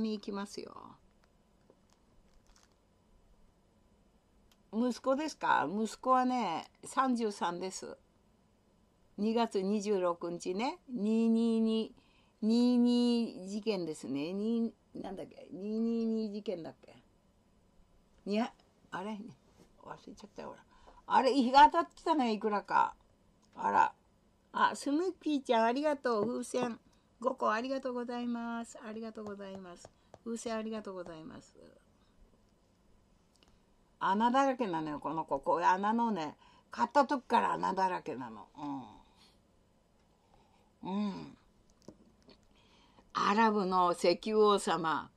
に行きますよ。息子ですか息子はね33です。2月26日ね2222事件ですね2なんだっけ222事件だっけにあれ忘れちゃったよほらあれ日が当たってたねいくらかあらあスヌーピーちゃんありがとう風船。5個ありがとうございます。ありがとうございます。風船ありがとうございます。穴だらけなのよ、この子。こう穴のね、買った時から穴だらけなの。うん。うん。アラブの石油王様。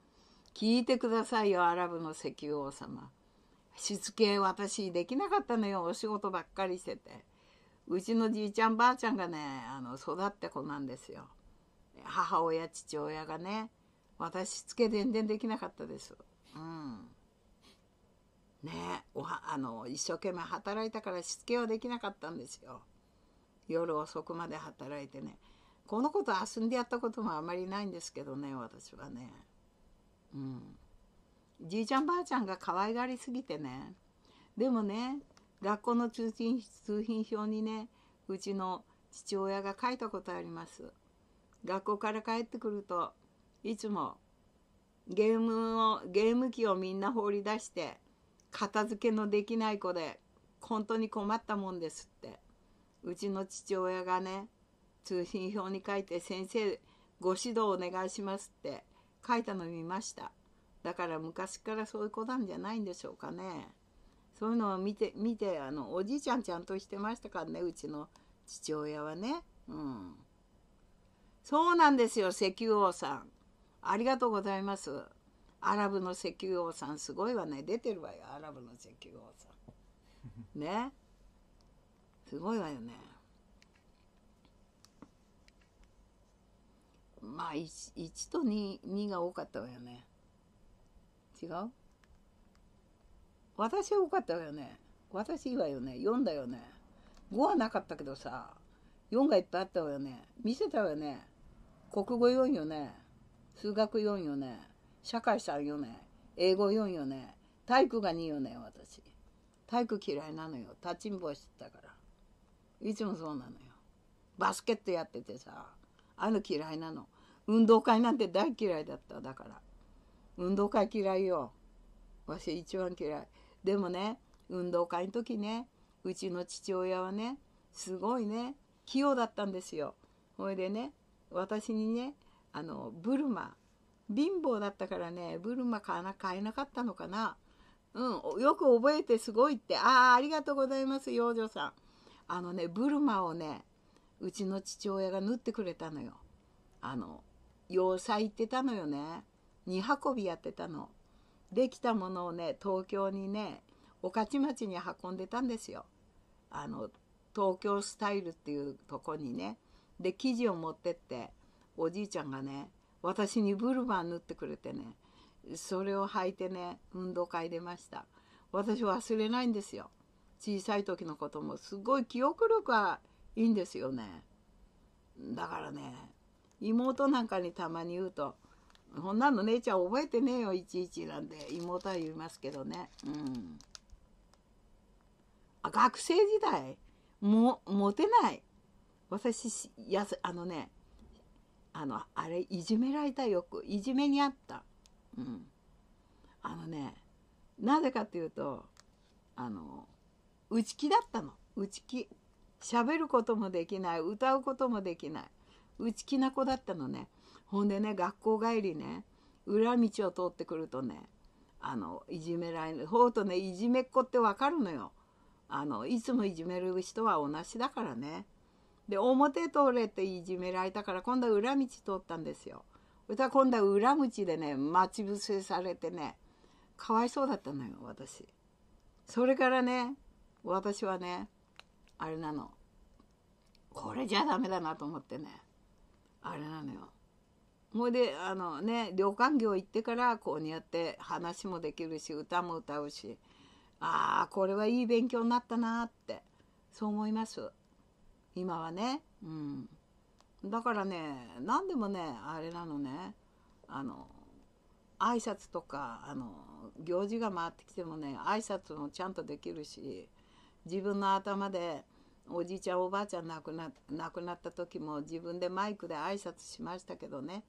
聞いてくださいよ、アラブの石油王様。しつけ私できなかったのよ、お仕事ばっかりしてて。うちのじいちゃんばあちゃんがね、あの、育って子なんですよ。母親父親がね私しつけ全然できなかったですうんねおはあの一生懸命働いたからしつけはできなかったんですよ夜遅くまで働いてねこのこと遊んでやったこともあまりないんですけどね私はねうんじいちゃんばあちゃんが可愛がりすぎてねでもね学校の通信通信表にねうちの父親が書いたことあります学校から帰ってくるといつもゲームをゲーム機をみんな放り出して片付けのできない子で本当に困ったもんですってうちの父親がね通信表に書いて「先生ご指導お願いします」って書いたの見ましただから昔からそういう子なんじゃないんでしょうかねそういうのを見て見てあのおじいちゃんちゃんとしてましたからねうちの父親はねうん。そうなんですよ石油王さんありがとうございますアラブの石油王さんすごいわね出てるわよアラブの石油王さん ねすごいわよねまあ 1, 1と 2, 2が多かったわよね違う私は多かったわよね私いいわよね4だよね5はなかったけどさ4がいっぱいあったわよね見せたわよね国語読んよね。数学読んよね。社会さんよね。英語読んよね。体育が2よね、私。体育嫌いなのよ。立ちんぼしてたから。いつもそうなのよ。バスケットやっててさ、あの嫌いなの。運動会なんて大嫌いだった、だから。運動会嫌いよ。わし一番嫌い。でもね、運動会の時ね、うちの父親はね、すごいね、器用だったんですよ。ほいでね、私にねあのブルマ貧乏だったからねブルマ買な買えなかったのかなうんよく覚えてすごいってああありがとうございます養女さんあのねブルマをねうちの父親が縫ってくれたのよあの洋裁行ってたのよね荷運びやってたのできたものをね東京にね御徒町に運んでたんですよあの東京スタイルっていうとこにねで生地を持ってっておじいちゃんがね私にブルマン塗ってくれてねそれを履いてね運動会出ました私忘れないんですよ小さい時のこともすごい記憶力はいいんですよねだからね妹なんかにたまに言うと「こんなの姉ちゃん覚えてねえよいちいち」なんで妹は言いますけどねうんあ学生時代もモテない私やあのねあのあれいじめられたよくいじめにあった、うん、あのねなぜかというとあの内気だったの内気喋ることもできない歌うこともできない内気な子だったのねほんでね学校帰りね裏道を通ってくるとねあのいじめられるほうとねいじめっ子ってわかるのよあのいつもいじめる人は同じだからねで表通れっていじめられたから今度は裏道通ったんですよ。そしたら今度は裏道でね待ち伏せされてねかわいそうだったのよ私。それからね私はねあれなのこれじゃダメだなと思ってねあれなのよ。ほいであのね旅館業行ってからこうやって話もできるし歌も歌うしああこれはいい勉強になったなってそう思います。今はね。うん。だからね、何でもね、あれなのね、あの、挨拶とか、あの、行事が回ってきてもね、挨拶もちゃんとできるし、自分の頭で、おじいちゃんおばあちゃん亡くな亡くなった時も自分でマイクで挨拶しましたけどね、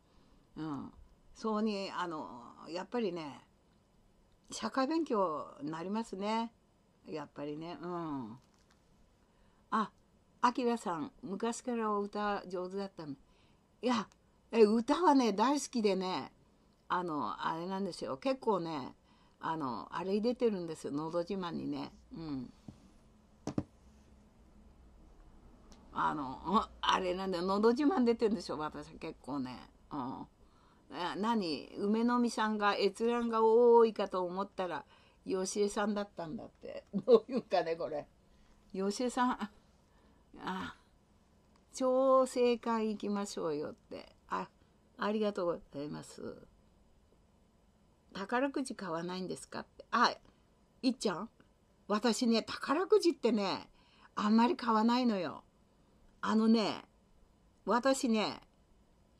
うん、そうにあのやっぱりね社会勉強になりますねやっぱりねうんああきらさん昔からお歌上手だったのいやえ歌はね大好きでねあのあれなんですよ結構ねあのあれ出てるんですよ「のど自慢」にねうんあのあれなんだよ「のど自慢」出てるんでしょ私結構ねうん何梅の実さんが閲覧が多いかと思ったらよしえさんだったんだってどういうかねこれよしえさんあ調整会行きましょうよってあありがとうございます宝くじ買わないんですかってあいっちゃん私ね宝くじってねあんまり買わないのよあのね私ね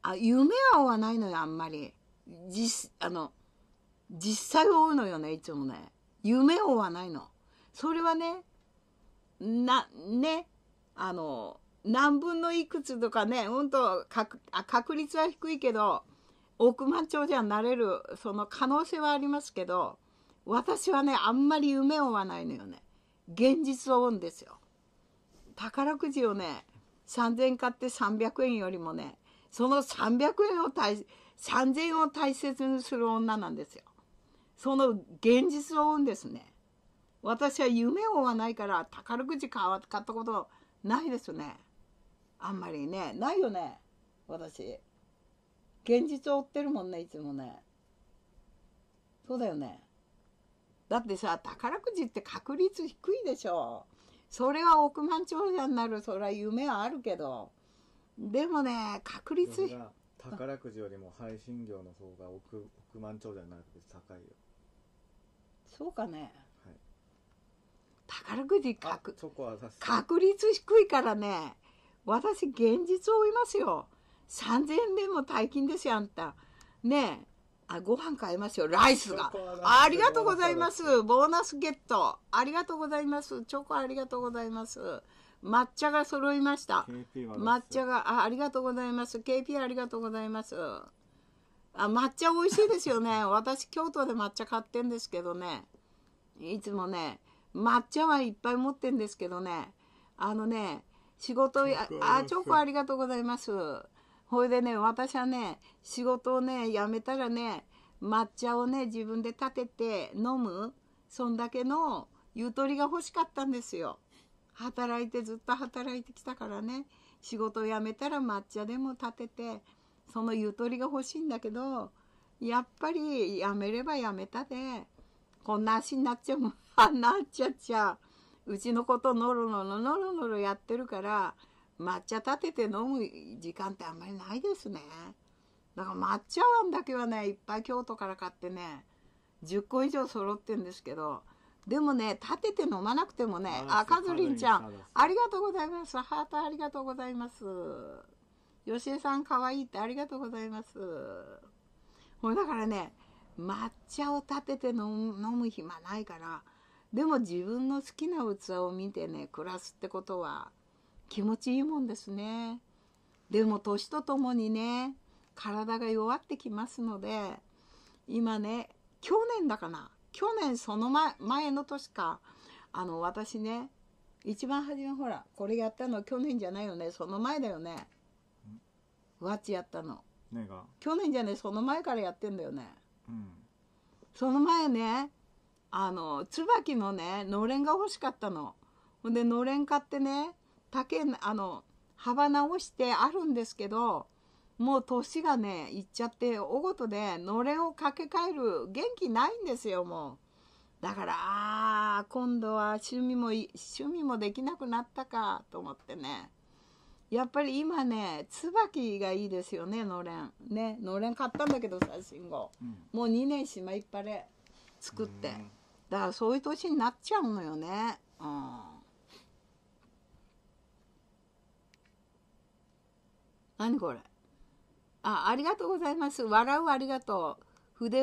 あ夢は追わないのよあんまり実あの実際追うのよねいつもね夢を追わないのそれはねなねあの、何分のいくつとかね、うんと確確率は低いけど、億万長者になれる、その可能性はありますけど、私はね、あんまり夢を追わないのよね。現実を追うんですよ。宝くじをね、3000円買って300円よりもね、その300円を大、3000円を大切にする女なんですよ。その現実を追うんですね。私は夢を追わないから宝くじ買ったことないですねあんまりねないよね私現実を追ってるもんねいつもねそうだよねだってさ宝くじって確率低いでしょそれは億万長者になるそれは夢はあるけどでもね確率宝くじよりも配信業の方が億億万長者になるって高いよそうかね宝くじ確確率低いからね私現実を追いますよ3,000円でも大金ですよあんたねえあご飯買いますよライスがありがとうございますボーナスゲットありがとうございますチョコありがとうございます抹茶が揃いました抹茶があありがとうございます KP ありがとうございますあ抹茶美味しいですよね私京都で抹茶買ってんですけどねいつもね抹茶はいっぱい持ってんですけどね、あのね、仕事や、あ、チョコありがとうございます。ほいでね、私はね、仕事をね、辞めたらね、抹茶をね、自分で立てて飲む、そんだけのゆとりが欲しかったんですよ。働いて、ずっと働いてきたからね、仕事を辞めたら抹茶でも立てて、そのゆとりが欲しいんだけど、やっぱり辞めれば辞めたで、こんな足になっちゃうもん。花ちゃちゃ。うちのことノロノロノロノロやってるから、抹茶立てて飲む時間ってあんまりないですね。だから抹茶碗だけはね、いっぱい京都から買ってね、10個以上揃ってんですけど、でもね、立てて飲まなくてもね、あ、かずりんちゃん、ありがとうございます。ハートありがとうございます。よしえさんかわいいってありがとうございます。もうだからね、抹茶を立てて飲む暇ないから、でも自分の好きな器を見てね暮らすってことは気持ちいいもんですねでも年とともにね体が弱ってきますので今ね去年だかな去年その前前の年かあの私ね一番初めほらこれやったの去年じゃないよねその前だよねわっちやったの去年じゃねその前からやってんだよね、うん、その前ねあの、椿のね、のれんが欲しかったの。ほんで、のれん買ってね、竹、あの、幅直してあるんですけど、もう年がね、いっちゃって、おごとで、のれんを掛け替える元気ないんですよ、もう。だから、あ今度は趣味も、趣味もできなくなったか、と思ってね。やっぱり今ね、椿がいいですよね、のれん。ね、のれん買ったんだけどさ、信号。うん、もう2年しまいっぱれ作って。だからそういう年になっちゃうのよねうん何これあありがとうございます笑うありがとう筆